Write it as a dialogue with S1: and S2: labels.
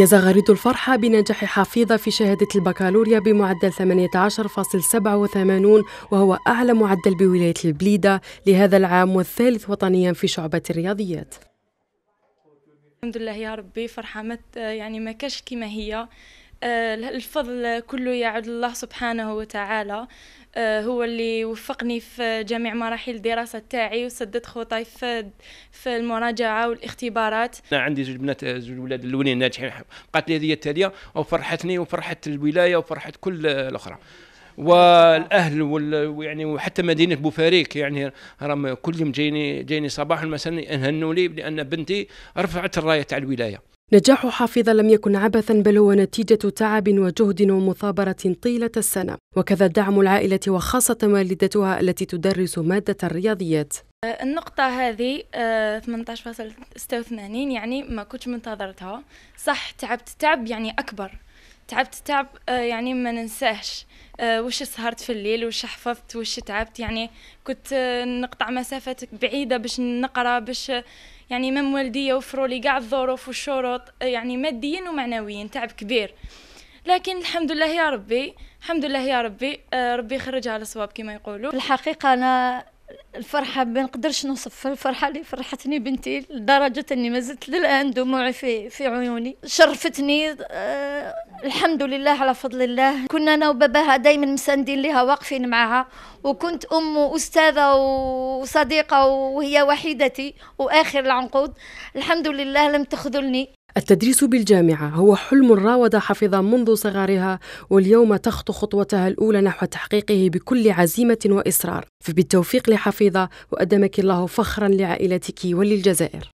S1: هي زغاريد الفرحة بنجاح حفيظة في شهادة البكالوريا بمعدل 18.87 وهو أعلى معدل بولاية البليدة لهذا العام والثالث وطنيا في شعبة الرياضيات
S2: الحمد لله يا ربي فرحة ما يعني ما كاش كما هي آه، الفضل كله يعود الله سبحانه وتعالى آه، هو اللي وفقني في جميع مراحل الدراسة تاعي وسدد خطاي في في المراجعة والاختبارات
S3: أنا عندي زوج بنات آه، زوج ولاد الاولين ناجحين بقات لي هذه التالية وفرحتني وفرحت الولاية وفرحت كل آه، الأخرى والاهل ويعني وحتى مدينه بوفاريك يعني راهم كل يوم جايني جايني صباحا مساء يهنوا لي لان بنتي رفعت الرايه تاع الولايه
S1: نجاح حافظة لم يكن عبثا بل هو نتيجة تعب وجهد ومثابرة طيلة السنة وكذا دعم العائلة وخاصة والدتها التي تدرس مادة الرياضيات
S2: النقطة هذه 18.86 آه، يعني ما كنتش منتظرتها صح تعبت تعب يعني أكبر تعبت تعب آه، يعني ما ننساهش آه، وش سهرت في الليل وش حفظت وش تعبت يعني كنت نقطع مسافات بعيدة باش نقرا باش يعني مام والدي وفروا لي كاع الظروف والشروط يعني ماديا ومعنويا تعب كبير لكن الحمد لله يا ربي الحمد لله يا ربي آه، ربي يخرجها على الصواب كما يقولوا
S4: الحقيقه انا الفرحة ما نقدرش نوصف الفرحة اللي فرحتني بنتي لدرجة أني ما زلت للآن دموعي في في عيوني شرفتني أه الحمد لله على فضل الله كنا أنا وباباها دايما مساندين لها واقفين معها وكنت أم واستاذه وصديقة وهي وحيدتي وآخر العنقود الحمد لله لم تخذلني
S1: التدريس بالجامعة هو حلم راود حفظة منذ صغرها واليوم تخطو خطوتها الأولى نحو تحقيقه بكل عزيمة وإصرار فبالتوفيق لحفيظة وأدمك الله فخرا لعائلتك وللجزائر